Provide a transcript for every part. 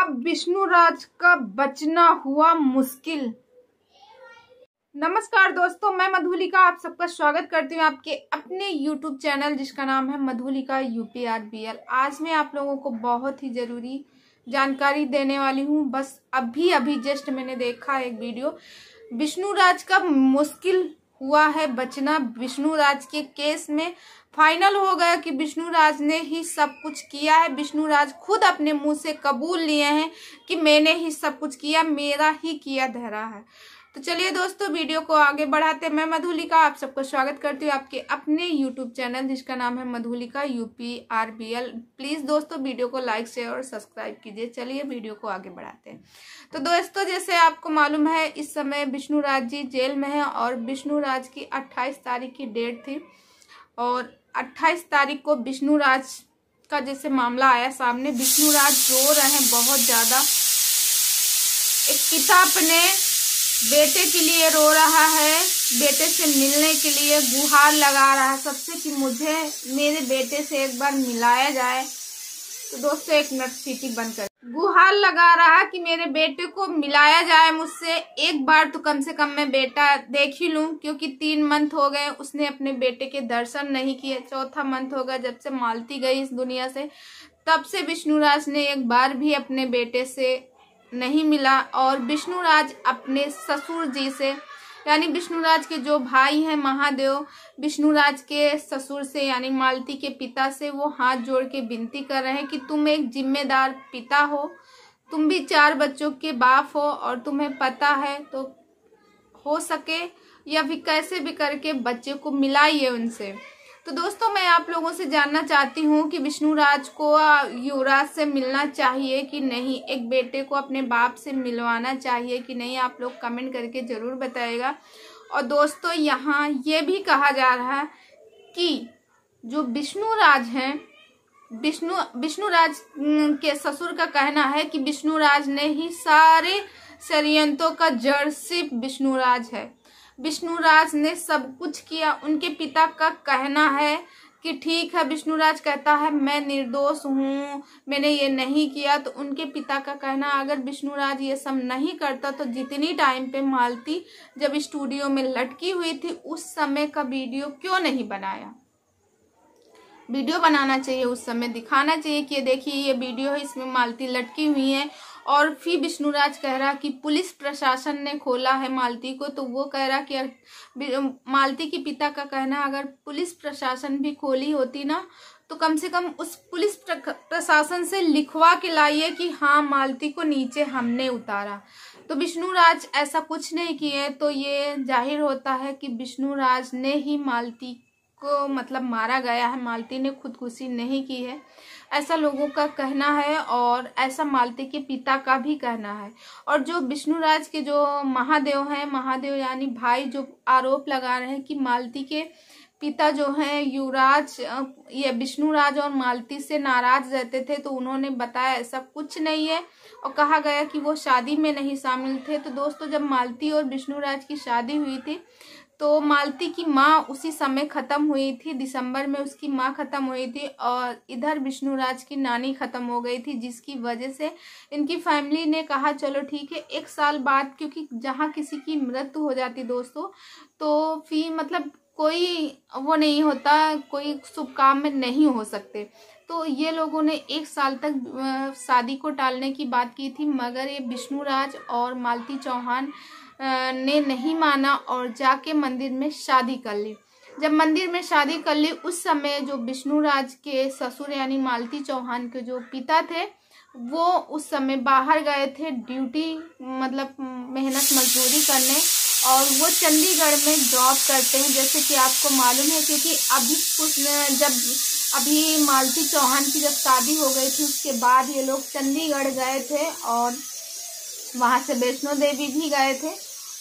अब राज का बचना हुआ मुश्किल नमस्कार दोस्तों मैं मधुलिका आप सबका स्वागत करती हूँ आपके अपने YouTube चैनल जिसका नाम है मधुलिका यूपीआरबीएल आज मैं आप लोगों को बहुत ही ज़रूरी जानकारी देने वाली हूँ बस अभी अभी जस्ट मैंने देखा एक वीडियो विष्णुराज का मुश्किल हुआ है बचना विष्णु राज के केस में फाइनल हो गया कि विष्णु राज ने ही सब कुछ किया है विष्णु राज खुद अपने मुंह से कबूल लिए हैं कि मैंने ही सब कुछ किया मेरा ही किया धरा है तो चलिए दोस्तों वीडियो को आगे बढ़ाते मैं मधुलिका आप सबको स्वागत करती हूँ आपके अपने यूट्यूब चैनल जिसका नाम है Madhulika U P R B L please दोस्तों वीडियो को लाइक शेयर और सब्सक्राइब कीजिए चलिए वीडियो को आगे बढ़ाते हैं तो दोस्तों जैसे आपको मालूम है इस समय विष्णु राज जी जेल में है और विष्णु राज की अट्ठाईस तारीख की डेट थी और अट्ठाईस तारीख को विष्णु राज का जैसे मामला आया सामने विष्णु राज रो रहे हैं बहुत ज़्यादा एक पिता अपने बेटे के लिए रो रहा है बेटे से मिलने के लिए गुहार लगा रहा है सबसे कि मुझे मेरे बेटे से एक बार मिलाया जाए तो दोस्तों एक मिनट सीटी बंद कर गुहार लगा रहा कि मेरे बेटे को मिलाया जाए मुझसे एक बार तो कम से कम मैं बेटा देख ही लूँ क्योंकि तीन मंथ हो गए उसने अपने बेटे के दर्शन नहीं किए चौथा मंथ हो गया जब से मालती गई इस दुनिया से तब से विष्णुराज ने एक बार भी अपने बेटे से नहीं मिला और विष्णुराज अपने ससुर जी से यानी विष्णुराज के जो भाई हैं महादेव विष्णुराज के ससुर से यानी मालती के पिता से वो हाथ जोड़ के विनती कर रहे हैं कि तुम एक जिम्मेदार पिता हो तुम भी चार बच्चों के बाप हो और तुम्हें पता है तो हो सके या भी कैसे भी करके बच्चे को मिलाइए उनसे तो दोस्तों मैं आप लोगों से जानना चाहती हूँ कि विष्णु राज को युवराज से मिलना चाहिए कि नहीं एक बेटे को अपने बाप से मिलवाना चाहिए कि नहीं आप लोग कमेंट करके ज़रूर बताएगा और दोस्तों यहाँ ये भी कहा जा रहा है कि जो विष्णु राज हैं विष्णु विष्णुराज के ससुर का कहना है कि विष्णुराज ने ही सारे षडयंत्रों का जड़ सिर्फ विष्णुराज है विष्णुराज ने सब कुछ किया उनके पिता का कहना है कि ठीक है विष्णुराज कहता है मैं निर्दोष हूँ मैंने ये नहीं किया तो उनके पिता का कहना अगर विष्णुराज ये सब नहीं करता तो जितनी टाइम पे मालती जब स्टूडियो में लटकी हुई थी उस समय का वीडियो क्यों नहीं बनाया वीडियो बनाना चाहिए उस समय दिखाना चाहिए कि ये देखिए ये वीडियो है इसमें मालती लटकी हुई है और फिर विष्णुराज कह रहा कि पुलिस प्रशासन ने खोला है मालती को तो वो कह रहा कि मालती के पिता का कहना अगर पुलिस प्रशासन भी खोली होती ना तो कम से कम उस पुलिस प्रशासन से लिखवा के लाइए कि हाँ मालती को नीचे हमने उतारा तो विष्णुराज ऐसा कुछ नहीं किए तो ये जाहिर होता है कि विष्णुराज ने ही मालती को मतलब मारा गया है मालती ने खुदकुशी नहीं की है ऐसा लोगों का कहना है और ऐसा मालती के पिता का भी कहना है और जो विष्णुराज के जो महादेव हैं महादेव यानी भाई जो आरोप लगा रहे हैं कि मालती के पिता जो हैं युवराज ये विष्णुराज और मालती से नाराज रहते थे तो उन्होंने बताया ऐसा कुछ नहीं है और कहा गया कि वो शादी में नहीं शामिल थे तो दोस्तों जब मालती और विष्णुराज की शादी हुई थी तो मालती की माँ उसी समय ख़त्म हुई थी दिसंबर में उसकी माँ ख़त्म हुई थी और इधर विष्णुराज की नानी ख़त्म हो गई थी जिसकी वजह से इनकी फैमिली ने कहा चलो ठीक है एक साल बाद क्योंकि जहाँ किसी की मृत्यु हो जाती दोस्तों तो फिर मतलब कोई वो नहीं होता कोई शुभ काम में नहीं हो सकते तो ये लोगों ने एक साल तक शादी को टालने की बात की थी मगर ये विष्णुराज और मालती चौहान ने नहीं माना और जाके मंदिर में शादी कर ली जब मंदिर में शादी कर ली उस समय जो विष्णु राज के ससुर यानी मालती चौहान के जो पिता थे वो उस समय बाहर गए थे ड्यूटी मतलब मेहनत मजदूरी करने और वो चंडीगढ़ में जॉब करते हैं जैसे कि आपको मालूम है क्योंकि अभी कुछ जब अभी मालती चौहान की जब शादी हो गई थी उसके बाद ये लोग चंडीगढ़ गए थे और वहाँ से वैष्णो देवी भी गए थे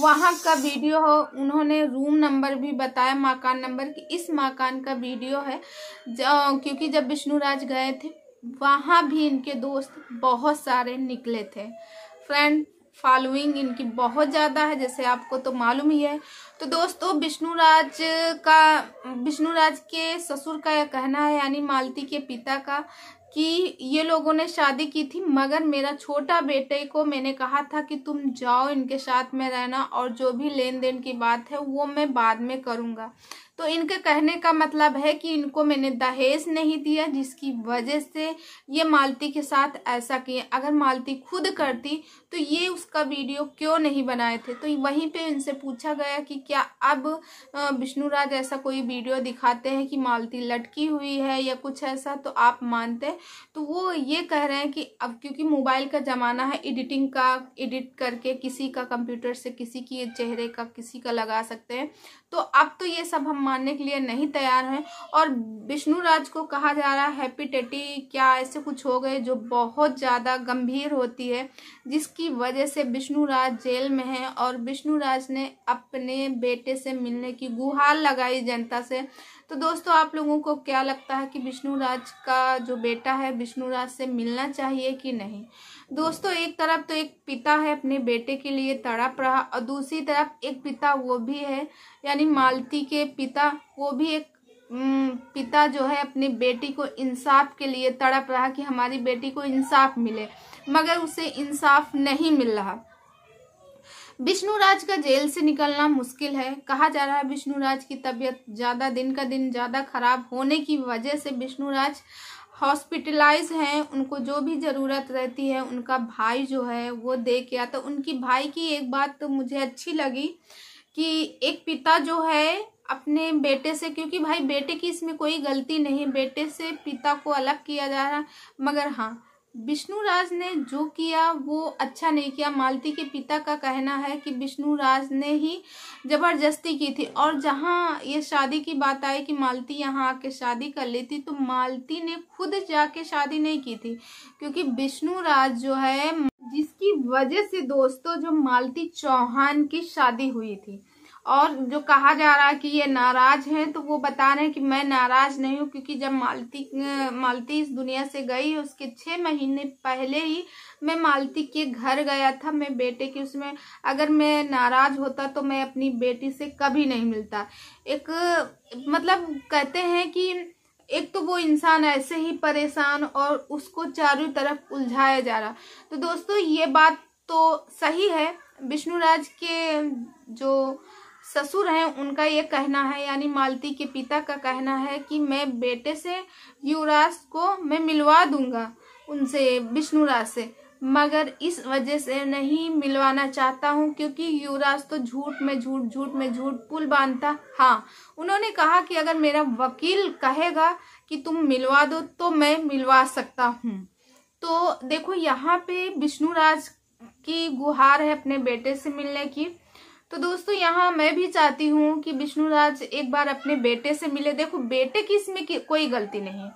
वहाँ का वीडियो हो उन्होंने रूम नंबर भी बताया मकान नंबर कि इस मकान का वीडियो है क्योंकि जब विष्णुराज गए थे वहाँ भी इनके दोस्त बहुत सारे निकले थे फ्रेंड फॉलोइंग इनकी बहुत ज़्यादा है जैसे आपको तो मालूम ही है तो दोस्तों विष्णुराज का विष्णु राज के ससुर का यह कहना है यानी मालती के पिता का कि ये लोगों ने शादी की थी मगर मेरा छोटा बेटे को मैंने कहा था कि तुम जाओ इनके साथ में रहना और जो भी लेन देन की बात है वो मैं बाद में करूँगा तो इनके कहने का मतलब है कि इनको मैंने दहेज नहीं दिया जिसकी वजह से ये मालती के साथ ऐसा किए अगर मालती खुद करती तो ये उसका वीडियो क्यों नहीं बनाए थे तो वहीं पे इनसे पूछा गया कि क्या अब विष्णु राज ऐसा कोई वीडियो दिखाते हैं कि मालती लटकी हुई है या कुछ ऐसा तो आप मानते तो वो ये कह रहे हैं कि अब क्योंकि मोबाइल का ज़माना है एडिटिंग का एडिट करके किसी का कंप्यूटर से किसी की चेहरे का किसी का लगा सकते हैं तो अब तो ये सब हम मानने के लिए नहीं तैयार हैं और विष्णु राज को कहा जा रहा है हैप्पी टेटी क्या ऐसे कुछ हो गए जो बहुत ज़्यादा गंभीर होती है जिसकी वजह से विष्णु राज जेल में हैं और विष्णु राज ने अपने बेटे से मिलने की गुहार लगाई जनता से तो दोस्तों आप लोगों को क्या लगता है कि विष्णु राज का जो बेटा है विष्णु राज से मिलना चाहिए कि नहीं दोस्तों एक तरफ तो एक पिता है अपने बेटे के लिए तड़प रहा और दूसरी तरफ एक पिता वो भी है यानी मालती के पिता वो भी एक पिता जो है अपनी बेटी को इंसाफ के लिए तड़प रहा कि हमारी बेटी को इंसाफ मिले मगर उसे इंसाफ नहीं मिल रहा विष्णुराज का जेल से निकलना मुश्किल है कहा जा रहा है विष्णुराज की तबीयत ज़्यादा दिन का दिन ज़्यादा खराब होने की वजह से विष्णुराज हॉस्पिटलाइज हैं उनको जो भी ज़रूरत रहती है उनका भाई जो है वो दे के आता उनकी भाई की एक बात तो मुझे अच्छी लगी कि एक पिता जो है अपने बेटे से क्योंकि भाई बेटे की इसमें कोई गलती नहीं बेटे से पिता को अलग किया जा रहा मगर हाँ विष्णुराज ने जो किया वो अच्छा नहीं किया मालती के पिता का कहना है कि विष्णुराज ने ही ज़बरदस्ती की थी और जहाँ ये शादी की बात आई कि मालती यहाँ आके शादी कर लेती तो मालती ने खुद जाके शादी नहीं की थी क्योंकि विष्णुराज जो है जिसकी वजह से दोस्तों जो मालती चौहान की शादी हुई थी और जो कहा जा रहा है कि ये नाराज हैं तो वो बता रहे हैं कि मैं नाराज नहीं हूँ क्योंकि जब मालती मालती इस दुनिया से गई उसके छः महीने पहले ही मैं मालती के घर गया था मैं बेटे की उसमें अगर मैं नाराज होता तो मैं अपनी बेटी से कभी नहीं मिलता एक मतलब कहते हैं कि एक तो वो इंसान ऐसे ही परेशान और उसको चारों तरफ उलझाया जा रहा तो दोस्तों ये बात तो सही है विष्णुराज के जो ससुर हैं उनका ये कहना है यानी मालती के पिता का कहना है कि मैं बेटे से युवराज को मैं मिलवा दूंगा उनसे विष्णुराज से मगर इस वजह से नहीं मिलवाना चाहता हूँ क्योंकि युवराज तो झूठ में झूठ झूठ में झूठ पुल बांधता हाँ उन्होंने कहा कि अगर मेरा वकील कहेगा कि तुम मिलवा दो तो मैं मिलवा सकता हूँ तो देखो यहाँ पे विष्णुराज की गुहार है अपने बेटे से मिलने की तो दोस्तों यहाँ मैं भी चाहती हूँ कि विष्णुराज एक बार अपने बेटे से मिले देखो बेटे की इसमें की, कोई गलती नहीं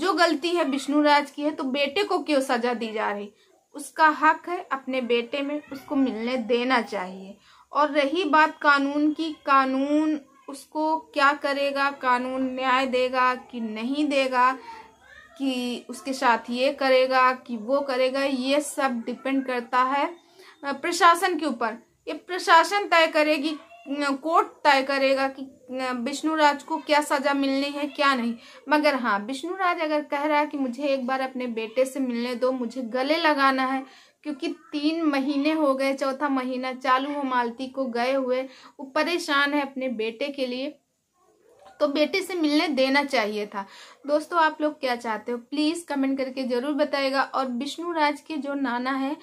जो गलती है विष्णुराज की है तो बेटे को क्यों सजा दी जा रही उसका हक है अपने बेटे में उसको मिलने देना चाहिए और रही बात कानून की कानून उसको क्या करेगा कानून न्याय देगा कि नहीं देगा कि उसके साथ ये करेगा कि वो करेगा ये सब डिपेंड करता है प्रशासन के ऊपर ये प्रशासन तय करेगी कोर्ट तय करेगा कि राज को क्या सजा मिलनी है क्या नहीं मगर हाँ विष्णुराज अगर कह रहा है कि मुझे एक बार अपने बेटे से मिलने दो मुझे गले लगाना है क्योंकि तीन महीने हो गए चौथा महीना चालू हो मालती को गए हुए वो परेशान है अपने बेटे के लिए तो बेटे से मिलने देना चाहिए था दोस्तों आप लोग क्या चाहते हो प्लीज़ कमेंट करके ज़रूर बताएगा और विष्णु राज के जो नाना है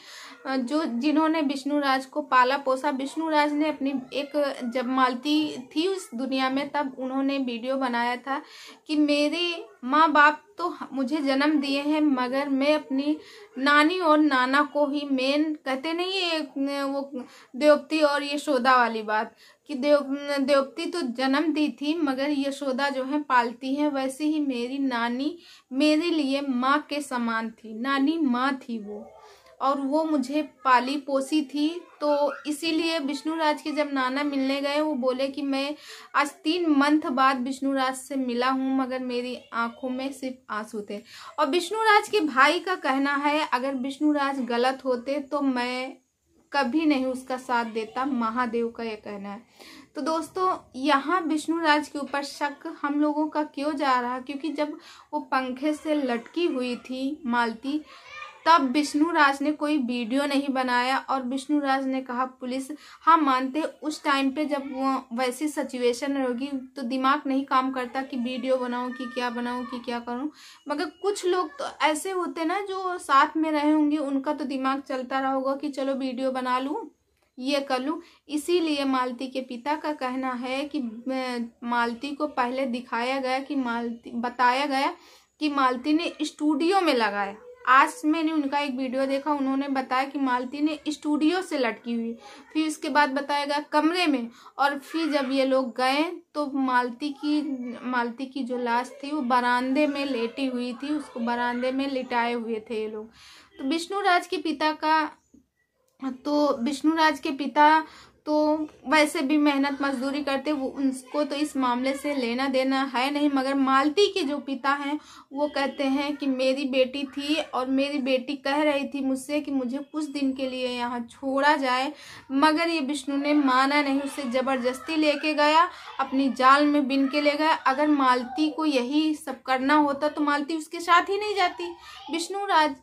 जो जिन्होंने विष्णु राज को पाला पोसा विष्णु राज ने अपनी एक जब मालती थी उस दुनिया में तब उन्होंने वीडियो बनाया था कि मेरे माँ बाप तो मुझे जन्म दिए हैं मगर मैं अपनी नानी और नाना को ही मेन कहते नहीं है वो देवती और यशोदा वाली बात कि देव देवती तो जन्म दी थी मगर यशोदा जो है पालती है वैसे ही मेरी मेरी नानी मेरे लिए माँ के समान थी नानी माँ थी वो और वो मुझे पाली पोसी थी तो इसीलिए विष्णु राज के जब नाना मिलने गए वो बोले कि मैं आज तीन मंथ बाद विष्णु राज से मिला हूँ मगर मेरी आंखों में सिर्फ आंसू थे और विष्णु राज के भाई का कहना है अगर विष्णु राज गलत होते तो मैं कभी नहीं उसका साथ देता महादेव का यह कहना है तो दोस्तों यहाँ विष्णु राज के ऊपर शक हम लोगों का क्यों जा रहा क्योंकि जब वो पंखे से लटकी हुई थी मालती तब विष्णु राज ने कोई वीडियो नहीं बनाया और विष्णु राज ने कहा पुलिस हाँ मानते उस टाइम पे जब वो वैसी सिचुएशन होगी तो दिमाग नहीं काम करता कि वीडियो बनाऊँ कि क्या बनाऊँ कि क्या करूँ मगर कुछ लोग तो ऐसे होते ना जो साथ में रहे होंगे उनका तो दिमाग चलता रहोगा कि चलो वीडियो बना लूँ ये कर लूँ इसीलिए मालती के पिता का कहना है कि मालती को पहले दिखाया गया कि मालती बताया गया कि मालती ने स्टूडियो में लगाया आज मैंने उनका एक वीडियो देखा उन्होंने बताया कि मालती ने स्टूडियो से लटकी हुई फिर उसके बाद बताया गया कमरे में और फिर जब ये लोग गए तो मालती की मालती की जो लाश थी वो बरामदे में लेटी हुई थी उसको बरामदे में लिटाए हुए थे ये लोग तो विष्णु राज के पिता का तो विष्णुराज के पिता तो वैसे भी मेहनत मजदूरी करते वो उनको तो इस मामले से लेना देना है नहीं मगर मालती के जो पिता हैं वो कहते हैं कि मेरी बेटी थी और मेरी बेटी कह रही थी मुझसे कि मुझे कुछ दिन के लिए यहाँ छोड़ा जाए मगर ये विष्णु ने माना नहीं उसे ज़बरदस्ती लेके गया अपनी जाल में बिन के ले गया अगर मालती को यही सब करना होता तो मालती उसके साथ ही नहीं जाती विष्णु राज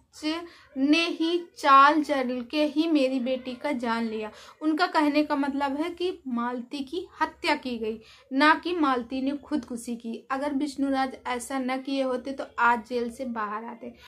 ने ही चाल चल के ही मेरी बेटी का जान लिया उनका कहने का मतलब है कि मालती की हत्या की गई ना कि मालती ने खुदकुशी की अगर विष्णुराज ऐसा न किए होते तो आज जेल से बाहर आते